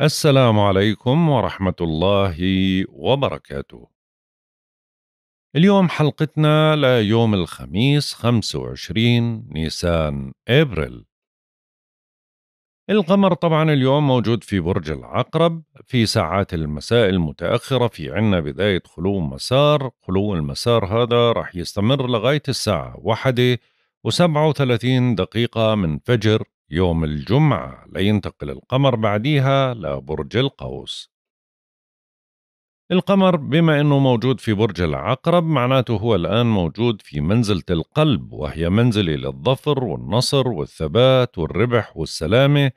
السلام عليكم ورحمة الله وبركاته. اليوم حلقتنا ليوم الخميس 25 نيسان ابريل. القمر طبعا اليوم موجود في برج العقرب في ساعات المساء المتأخرة في عنا بداية خلو مسار خلو المسار هذا راح يستمر لغاية الساعة واحدة وسبعة وثلاثين دقيقة من فجر يوم الجمعة لينتقل القمر بعديها لبرج القوس القمر بما أنه موجود في برج العقرب معناته هو الآن موجود في منزلة القلب وهي منزلة للظفر والنصر والثبات والربح والسلامة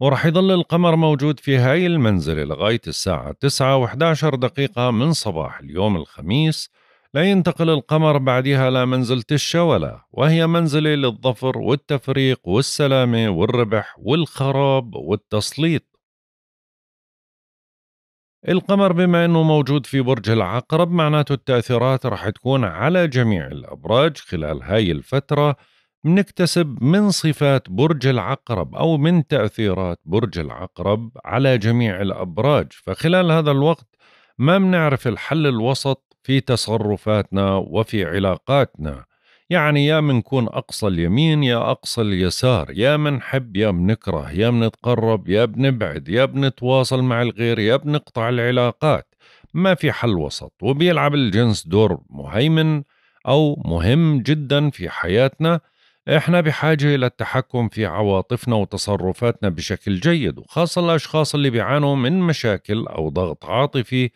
ورح يضل القمر موجود في هاي المنزلة لغاية الساعة 9 و11 دقيقة من صباح اليوم الخميس لا ينتقل القمر بعدها لمنزلة الشولة وهي منزلة للظفر والتفريق والسلامة والربح والخراب والتسليط القمر بما انه موجود في برج العقرب معناته التاثيرات رح تكون على جميع الابراج خلال هاي الفتره منكتسب من صفات برج العقرب او من تاثيرات برج العقرب على جميع الابراج فخلال هذا الوقت ما منعرف الحل الوسط في تصرفاتنا وفي علاقاتنا يعني يا منكون أقصى اليمين يا أقصى اليسار يا منحب يا منكره يا منتقرب يا بنبعد يا بنتواصل مع الغير يا بنقطع العلاقات ما في حل وسط وبيلعب الجنس دور مهيمن أو مهم جدا في حياتنا احنا بحاجة إلى التحكم في عواطفنا وتصرفاتنا بشكل جيد وخاصة الأشخاص اللي بيعانوا من مشاكل أو ضغط عاطفي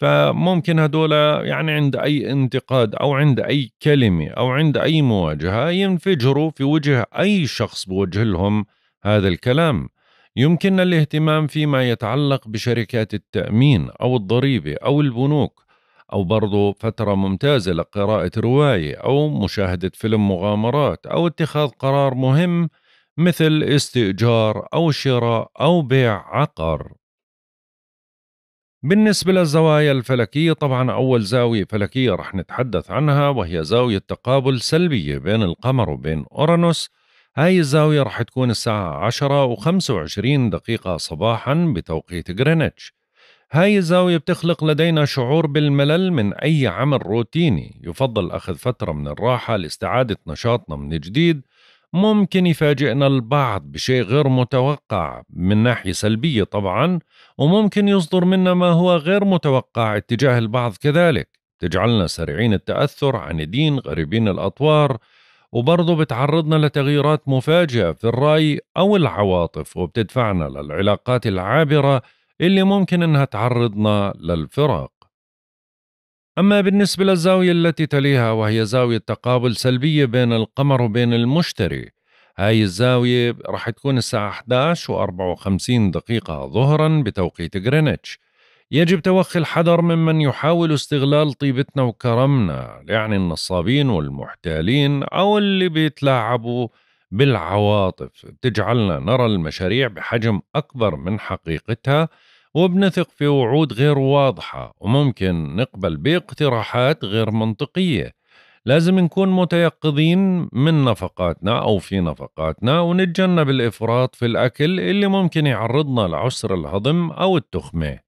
فممكن هدول يعني عند أي انتقاد أو عند أي كلمة أو عند أي مواجهة ينفجروا في وجه أي شخص بوجه لهم هذا الكلام يمكننا الاهتمام فيما يتعلق بشركات التأمين أو الضريبة أو البنوك أو برضو فترة ممتازة لقراءة رواية أو مشاهدة فيلم مغامرات أو اتخاذ قرار مهم مثل استئجار أو شراء أو بيع عقار بالنسبة للزوايا الفلكية طبعا أول زاوية فلكية رح نتحدث عنها وهي زاوية تقابل سلبية بين القمر وبين أورانوس هاي الزاوية رح تكون الساعة 10 و25 دقيقة صباحا بتوقيت غرينتش هاي الزاوية بتخلق لدينا شعور بالملل من أي عمل روتيني يفضل أخذ فترة من الراحة لاستعادة نشاطنا من جديد ممكن يفاجئنا البعض بشيء غير متوقع من ناحية سلبية طبعا وممكن يصدر منا ما هو غير متوقع اتجاه البعض كذلك تجعلنا سريعين التأثر عن دين غريبين الأطوار وبرضه بتعرضنا لتغييرات مفاجئة في الرأي أو العواطف وبتدفعنا للعلاقات العابرة اللي ممكن إنها تعرضنا للفراق أما بالنسبة للزاوية التي تليها وهي زاوية تقابل سلبية بين القمر وبين المشتري هاي الزاوية رح تكون الساعة 11 و 54 دقيقة ظهرا بتوقيت غرينتش يجب توخي الحذر ممن يحاول استغلال طيبتنا وكرمنا يعني النصابين والمحتالين أو اللي بيتلاعبوا بالعواطف تجعلنا نرى المشاريع بحجم أكبر من حقيقتها وبنثق في وعود غير واضحة وممكن نقبل باقتراحات غير منطقية لازم نكون متيقظين من نفقاتنا أو في نفقاتنا ونتجنب الإفراط في الأكل اللي ممكن يعرضنا لعسر الهضم أو التخمة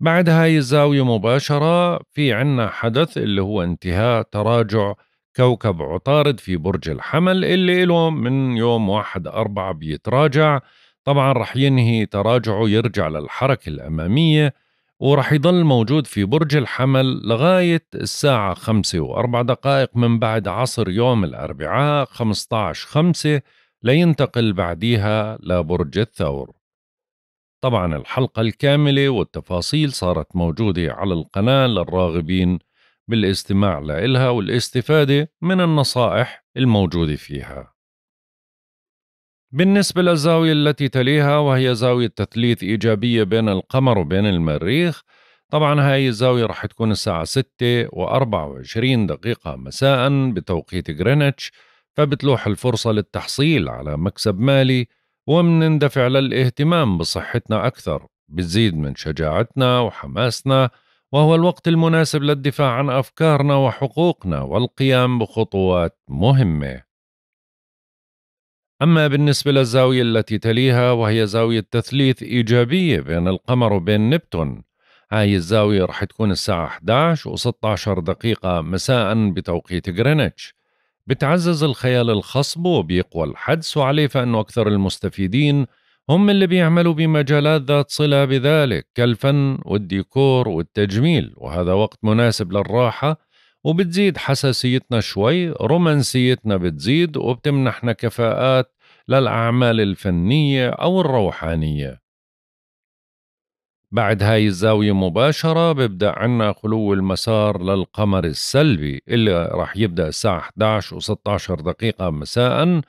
بعد هاي الزاوية مباشرة في عنا حدث اللي هو انتهاء تراجع كوكب عطارد في برج الحمل اللي له من يوم واحد أربعة بيتراجع طبعا رح ينهي تراجعه يرجع للحركة الأمامية ورح يضل موجود في برج الحمل لغاية الساعة خمسة وأربع دقائق من بعد عصر يوم الأربعاء 15 خمسة لينتقل بعديها لبرج الثور طبعا الحلقة الكاملة والتفاصيل صارت موجودة على القناة للراغبين بالاستماع لها والاستفادة من النصائح الموجودة فيها بالنسبة للزاوية التي تليها وهي زاوية تثليث إيجابية بين القمر وبين المريخ طبعا هاي الزاوية رح تكون الساعة 6 و24 دقيقة مساء بتوقيت غرينتش فبتلوح الفرصة للتحصيل على مكسب مالي ومنندفع للاهتمام بصحتنا أكثر بتزيد من شجاعتنا وحماسنا وهو الوقت المناسب للدفاع عن أفكارنا وحقوقنا والقيام بخطوات مهمة أما بالنسبة للزاوية التي تليها وهي زاوية تثليث إيجابية بين القمر وبين نبتون هاي الزاوية رح تكون الساعة 11 و16 دقيقة مساء بتوقيت غرينتش بتعزز الخيال الخصب وبيقوى الحدس وعليه فإنه أكثر المستفيدين هم اللي بيعملوا بمجالات ذات صلة بذلك كالفن والديكور والتجميل وهذا وقت مناسب للراحة وبتزيد حساسيتنا شوي رومانسيتنا بتزيد وبتمنحنا كفاءات للأعمال الفنية أو الروحانية بعد هاي الزاوية مباشرة ببدأ عنا خلو المسار للقمر السلبي اللي راح يبدأ الساعة 11 و 16 دقيقة مساء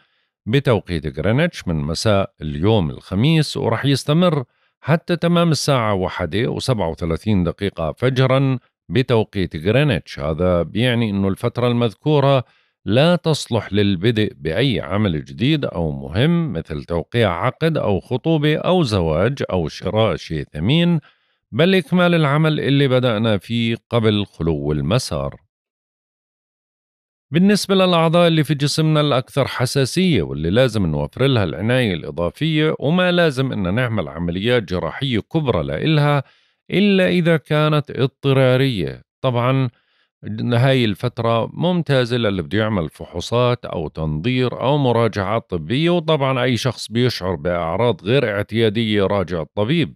بتوقيت غرينتش من مساء اليوم الخميس وراح يستمر حتى تمام الساعة 1 و 37 دقيقة فجراً بتوقيت غرينتش هذا بيعني أنه الفترة المذكورة لا تصلح للبدء بأي عمل جديد أو مهم مثل توقيع عقد أو خطوبة أو زواج أو شراء شيء ثمين بل إكمال العمل اللي بدأنا فيه قبل خلو المسار بالنسبة للأعضاء اللي في جسمنا الأكثر حساسية واللي لازم نوفر لها العناية الإضافية وما لازم إن نعمل عمليات جراحية كبرى لإلها إلا إذا كانت اضطرارية طبعا هاي الفترة ممتازة للي بده يعمل فحوصات أو تنظير أو مراجعات طبية وطبعا أي شخص بيشعر بأعراض غير اعتيادية راجع الطبيب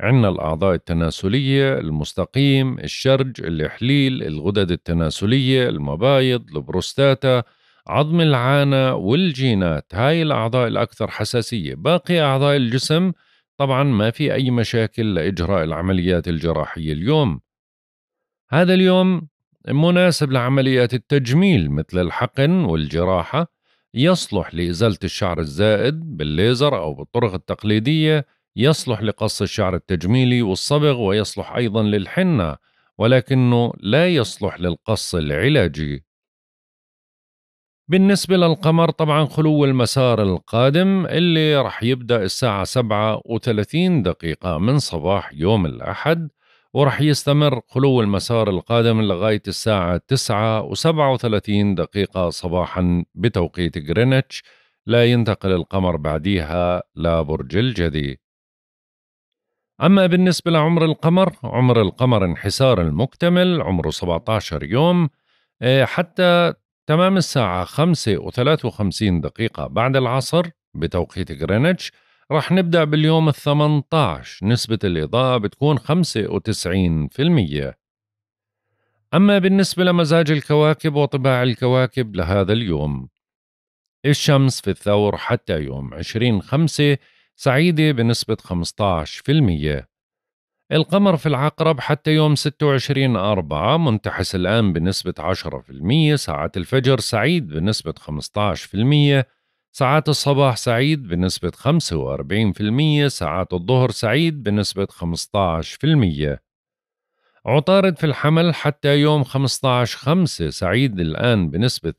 عندنا الأعضاء التناسلية المستقيم الشرج الإحليل الغدد التناسلية المبايض البروستاتا عظم العانة والجينات هاي الأعضاء الأكثر حساسية باقي أعضاء الجسم طبعا ما في أي مشاكل لإجراء العمليات الجراحية اليوم هذا اليوم مناسب لعمليات التجميل مثل الحقن والجراحة يصلح لإزالة الشعر الزائد بالليزر أو بالطرق التقليدية يصلح لقص الشعر التجميلي والصبغ ويصلح أيضا للحنة ولكنه لا يصلح للقص العلاجي بالنسبة للقمر طبعا خلو المسار القادم اللي رح يبدأ الساعة 37 دقيقة من صباح يوم الأحد ورح يستمر خلو المسار القادم لغاية الساعة 9 و37 دقيقة صباحا بتوقيت غرينتش لا ينتقل القمر بعديها لبرج الجدي أما بالنسبة لعمر القمر عمر القمر انحسار المكتمل عمره 17 يوم إيه، حتى تمام الساعة 5 و53 دقيقة بعد العصر بتوقيت غرينتش رح نبدأ باليوم ال 18 نسبة الإضاءة بتكون 95% أما بالنسبة لمزاج الكواكب وطباع الكواكب لهذا اليوم الشمس في الثور حتى يوم 20 5 سعيدة بنسبة 15% القمر في العقرب حتى يوم 26 أربعة منتحس الآن بنسبة 10% ساعات الفجر سعيد بنسبة 15% ساعات الصباح سعيد بنسبة 45% ساعات الظهر سعيد بنسبة 15% عطارد في الحمل حتى يوم 15 5 سعيد الآن بنسبة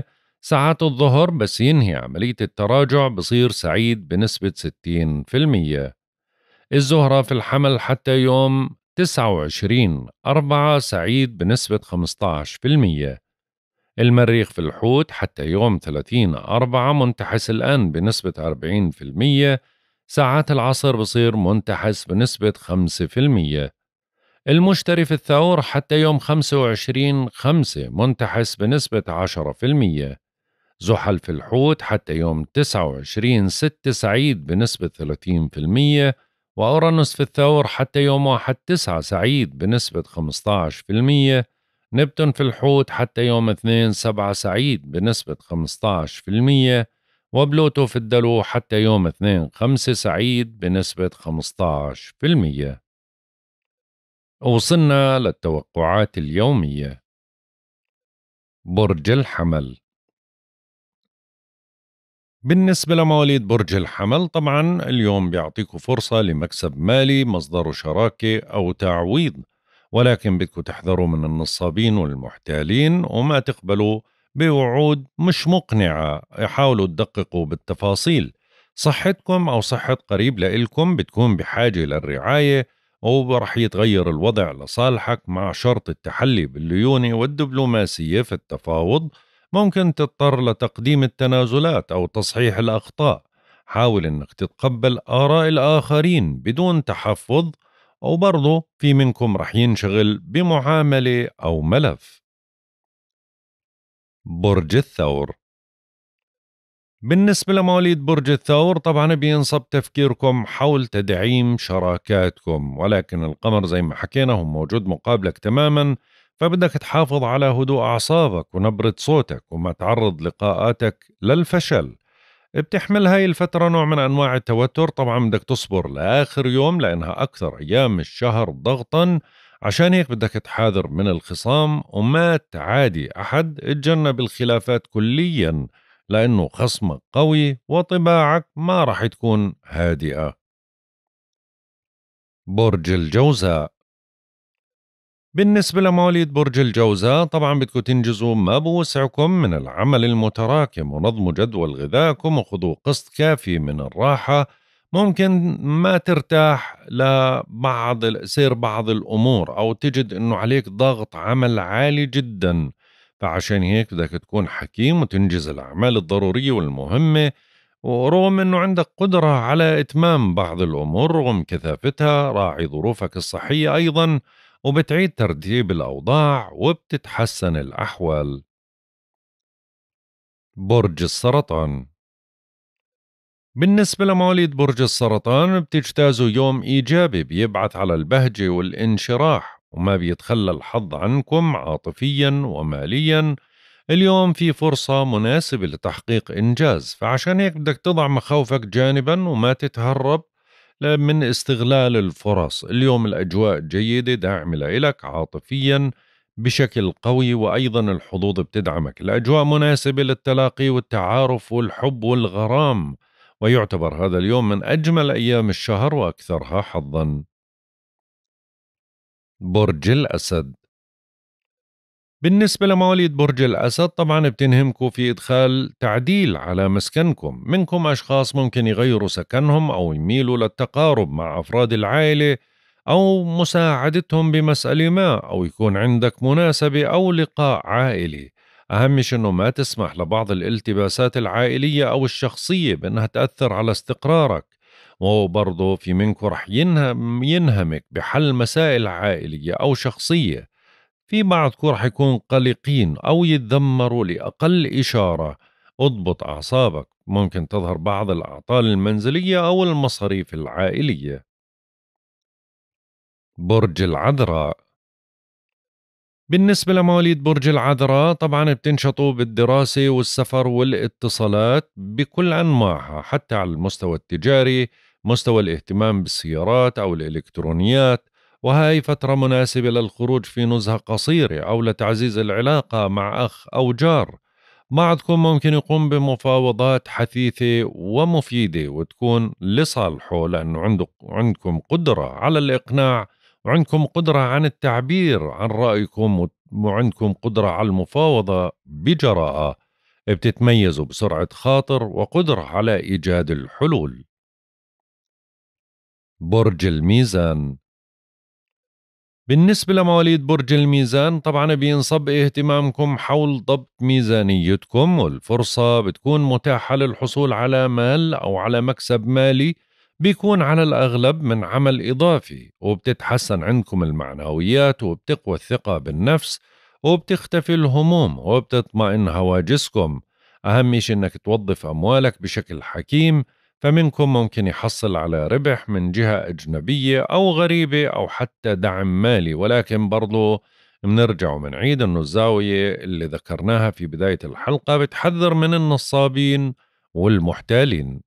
30% ساعات الظهر بس ينهي عملية التراجع بصير سعيد بنسبة 60% الزهرة في الحمل حتى يوم 29 أربعة سعيد بنسبة 15% المريخ في الحوت حتى يوم 30 أربعة منتحس الآن بنسبة 40% ساعات العصر بصير منتحس بنسبة 5% المشتري في الثور حتى يوم 25 خمسة منتحس بنسبة 10% زحل في الحوت حتى يوم 29 ستة سعيد بنسبة 30% وأورانوس في الثور حتى يوم واحد تسعة سعيد بنسبة 15% نبتون في الحوت حتى يوم اثنين سبعة سعيد بنسبة 15% وبلوتو في الدلو حتى يوم اثنين خمسة سعيد بنسبة 15% وصلنا للتوقعات اليومية برج الحمل بالنسبة لمواليد برج الحمل طبعا اليوم بيعطيكم فرصة لمكسب مالي مصدره شراكة أو تعويض ولكن بدكم تحذروا من النصابين والمحتالين وما تقبلوا بوعود مش مقنعة حاولوا تدققوا بالتفاصيل صحتكم أو صحة قريب لإلكم بتكون بحاجة للرعاية ورح يتغير الوضع لصالحك مع شرط التحلي بالليونة والدبلوماسية في التفاوض ممكن تضطر لتقديم التنازلات أو تصحيح الأخطاء حاول أنك تتقبل آراء الآخرين بدون تحفظ أو برضو في منكم رح ينشغل بمعاملة أو ملف برج الثور بالنسبة لمواليد برج الثور طبعا بينصب تفكيركم حول تدعيم شراكاتكم ولكن القمر زي ما حكينا هو موجود مقابلك تماما فبدك تحافظ على هدوء أعصابك ونبرة صوتك وما تعرض لقاءاتك للفشل بتحمل هاي الفترة نوع من أنواع التوتر طبعا بدك تصبر لآخر يوم لأنها أكثر أيام الشهر ضغطا عشان هيك بدك تحاذر من الخصام وما تعادي أحد اتجنب الخلافات كليا لأنه خصمك قوي وطباعك ما رح تكون هادئة برج الجوزاء بالنسبة لمواليد برج الجوزاء طبعا بدكم تنجزوا ما بوسعكم من العمل المتراكم ونظموا جدول غذائكم وخذوا قسط كافي من الراحة ممكن ما ترتاح لبعض سير بعض الأمور أو تجد أنه عليك ضغط عمل عالي جدا فعشان هيك بدك تكون حكيم وتنجز الأعمال الضرورية والمهمة ورغم أنه عندك قدرة على إتمام بعض الأمور رغم كثافتها راعي ظروفك الصحية أيضاً وبتعيد ترتيب الأوضاع وبتتحسن الأحوال برج السرطان بالنسبة لمواليد برج السرطان بتجتازوا يوم إيجابي بيبعث على البهجة والانشراح وما بيتخلى الحظ عنكم عاطفيا وماليا اليوم في فرصة مناسبة لتحقيق إنجاز فعشان هيك بدك تضع مخاوفك جانبا وما تتهرب من استغلال الفرص اليوم الأجواء جيدة داعمة لك عاطفيا بشكل قوي وأيضا الحظوظ بتدعمك الأجواء مناسبة للتلاقي والتعارف والحب والغرام ويعتبر هذا اليوم من أجمل أيام الشهر وأكثرها حظا برج الأسد بالنسبة لمواليد برج الأسد طبعا بتنهمكم في إدخال تعديل على مسكنكم منكم أشخاص ممكن يغيروا سكنهم أو يميلوا للتقارب مع أفراد العائلة أو مساعدتهم بمسألة ما أو يكون عندك مناسبة أو لقاء عائلي أهم شيء أنه ما تسمح لبعض الالتباسات العائلية أو الشخصية بأنها تأثر على استقرارك وبرضه في منكم رح ينهمك بحل مسائل عائلية أو شخصية في بعضكم رح يكون قلقين أو يتذمروا لأقل إشارة اضبط أعصابك ممكن تظهر بعض الأعطال المنزلية أو المصاريف العائلية برج العذراء بالنسبة لمواليد برج العذراء طبعا بتنشطوا بالدراسة والسفر والاتصالات بكل أنواعها حتى على المستوى التجاري مستوى الاهتمام بالسيارات أو الإلكترونيات وهي فترة مناسبة للخروج في نزهة قصيرة أو لتعزيز العلاقة مع أخ أو جار بعضكم ممكن يقوم بمفاوضات حثيثة ومفيدة وتكون لصالحه لأنه عنده عندكم قدرة على الإقناع وعندكم قدرة عن التعبير عن رأيكم وعندكم قدرة على المفاوضة بجراءة بتتميزوا بسرعة خاطر وقدرة على إيجاد الحلول برج الميزان بالنسبة لمواليد برج الميزان طبعا بينصب اهتمامكم حول ضبط ميزانيتكم والفرصة بتكون متاحة للحصول على مال أو على مكسب مالي بيكون على الأغلب من عمل إضافي وبتتحسن عندكم المعنويات وبتقوى الثقة بالنفس وبتختفي الهموم وبتطمئن هواجسكم أهم شيء أنك توظف أموالك بشكل حكيم فمنكم ممكن يحصل على ربح من جهة أجنبية أو غريبة أو حتى دعم مالي ولكن برضو بنرجع وبنعيد انه الزاويه اللي ذكرناها في بدايه الحلقه بتحذر من النصابين والمحتالين.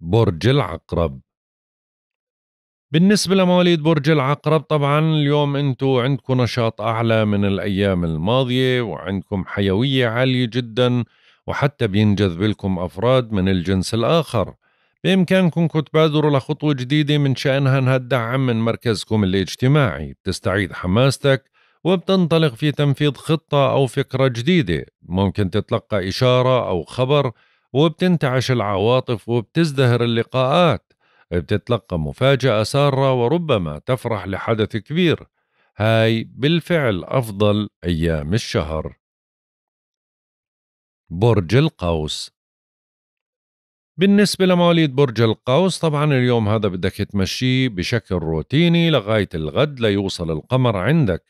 برج العقرب بالنسبة لمواليد برج العقرب طبعا اليوم انتو عندكم نشاط أعلى من الأيام الماضية وعندكم حيوية عالية جدا وحتى بينجذب لكم أفراد من الجنس الآخر بإمكانكم تبادروا لخطوة جديدة من شأنها أنها تدعم من مركزكم الاجتماعي بتستعيد حماستك وبتنطلق في تنفيذ خطة أو فكرة جديدة ممكن تتلقى إشارة أو خبر وبتنتعش العواطف وبتزدهر اللقاءات بتتلقى مفاجأة سارة وربما تفرح لحدث كبير هاي بالفعل أفضل أيام الشهر برج القوس بالنسبة لمواليد برج القوس طبعا اليوم هذا بدك تمشيه بشكل روتيني لغاية الغد ليوصل القمر عندك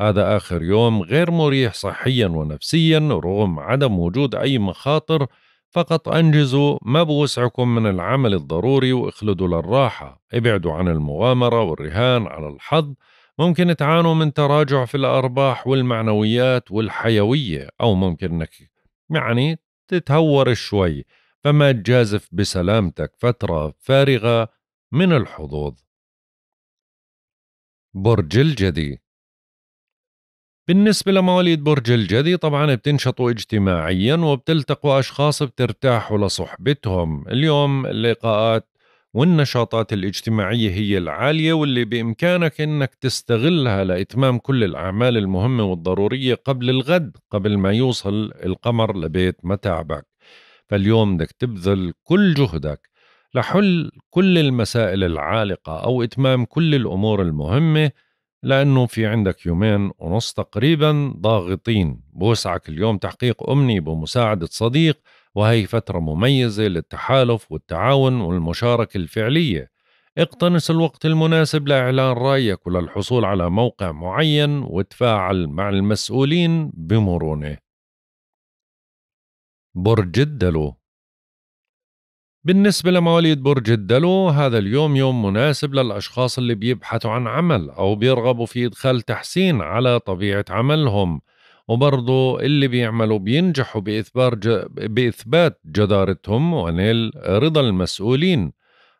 هذا آخر يوم غير مريح صحيا ونفسيا رغم عدم وجود أي مخاطر فقط أنجزوا ما بوسعكم من العمل الضروري واخلدوا للراحة ابعدوا عن المغامرة والرهان على الحظ ممكن تعانوا من تراجع في الأرباح والمعنويات والحيوية أو ممكن أنك يعني تتهور شوي فما تجازف بسلامتك فترة فارغة من الحظوظ برج الجدي بالنسبة لمواليد برج الجدي طبعا بتنشطوا اجتماعيا وبتلتقوا أشخاص بترتاحوا لصحبتهم اليوم اللقاءات والنشاطات الاجتماعية هي العالية واللي بإمكانك أنك تستغلها لإتمام كل الأعمال المهمة والضرورية قبل الغد قبل ما يوصل القمر لبيت متاعبك فاليوم بدك تبذل كل جهدك لحل كل المسائل العالقة أو إتمام كل الأمور المهمة لأنه في عندك يومين ونص تقريبا ضاغطين بوسعك اليوم تحقيق أمني بمساعدة صديق وهي فترة مميزة للتحالف والتعاون والمشاركة الفعلية اقتنص الوقت المناسب لإعلان رأيك وللحصول على موقع معين وتفاعل مع المسؤولين بمرونة برج الدلو بالنسبة لمواليد برج الدلو هذا اليوم يوم مناسب للأشخاص اللي بيبحثوا عن عمل أو بيرغبوا في إدخال تحسين على طبيعة عملهم وبرضه اللي بيعملوا بينجحوا بإثبار ج... بإثبات جدارتهم ونيل رضا المسؤولين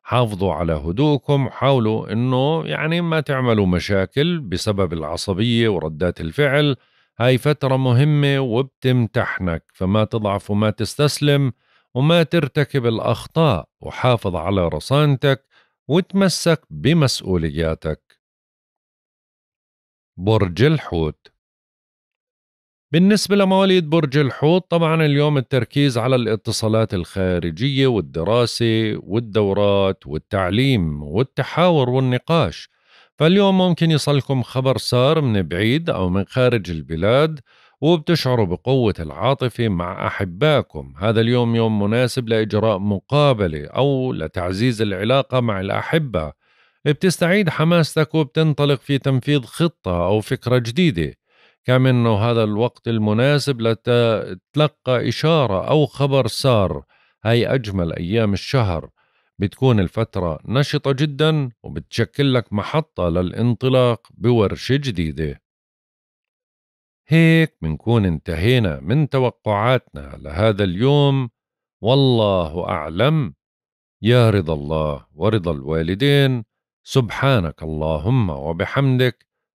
حافظوا على هدوءكم حاولوا أنه يعني ما تعملوا مشاكل بسبب العصبية وردات الفعل هاي فترة مهمة وبتمتحنك فما تضعف وما تستسلم وما ترتكب الأخطاء وحافظ على رصانتك وتمسك بمسؤولياتك برج الحوت بالنسبة لمواليد برج الحوت طبعا اليوم التركيز على الاتصالات الخارجية والدراسة والدورات والتعليم والتحاور والنقاش فاليوم ممكن يصلكم خبر سار من بعيد أو من خارج البلاد وبتشعروا بقوة العاطفة مع أحبائكم هذا اليوم يوم مناسب لإجراء مقابلة أو لتعزيز العلاقة مع الأحبة بتستعيد حماستك وبتنطلق في تنفيذ خطة أو فكرة جديدة كم انه هذا الوقت المناسب لتتلقى اشاره او خبر سار هاي اجمل ايام الشهر بتكون الفتره نشطه جدا وبتشكل لك محطه للانطلاق بورشه جديده هيك بنكون انتهينا من توقعاتنا لهذا اليوم والله اعلم يا رضا الله ورضا الوالدين سبحانك اللهم وبحمدك